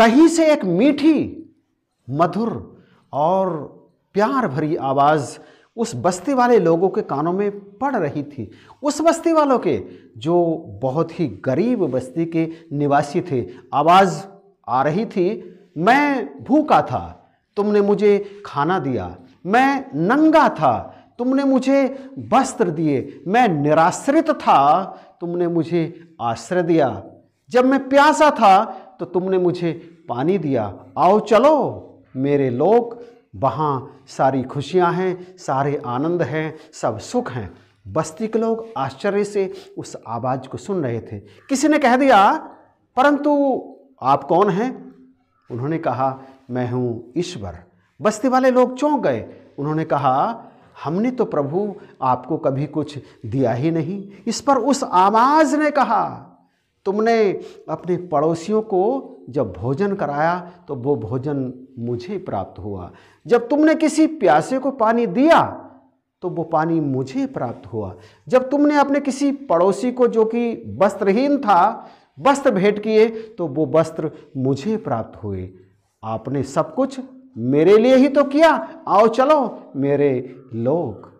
कहीं से एक मीठी मधुर और प्यार भरी आवाज़ उस बस्ती वाले लोगों के कानों में पड़ रही थी उस बस्ती वालों के जो बहुत ही गरीब बस्ती के निवासी थे आवाज़ आ रही थी मैं भूखा था तुमने मुझे खाना दिया मैं नंगा था तुमने मुझे वस्त्र दिए मैं निराश्रित था तुमने मुझे आश्रय दिया जब मैं प्यासा था तो तुमने मुझे पानी दिया आओ चलो मेरे लोग वहाँ सारी खुशियाँ हैं सारे आनंद हैं सब सुख हैं बस्ती के लोग आश्चर्य से उस आवाज़ को सुन रहे थे किसी ने कह दिया परंतु आप कौन हैं उन्होंने कहा मैं हूँ ईश्वर बस्ती वाले लोग चौंक गए उन्होंने कहा हमने तो प्रभु आपको कभी कुछ दिया ही नहीं इस पर उस आवाज़ ने कहा तुमने अपने पड़ोसियों को जब भोजन कराया तो वो भोजन मुझे प्राप्त हुआ जब तुमने किसी प्यासे को पानी दिया तो वो पानी मुझे प्राप्त हुआ जब तुमने अपने किसी पड़ोसी को जो कि वस्त्रहीन था वस्त्र भेंट किए तो वो वस्त्र मुझे प्राप्त हुए आपने सब कुछ मेरे लिए ही तो किया आओ चलो मेरे लोग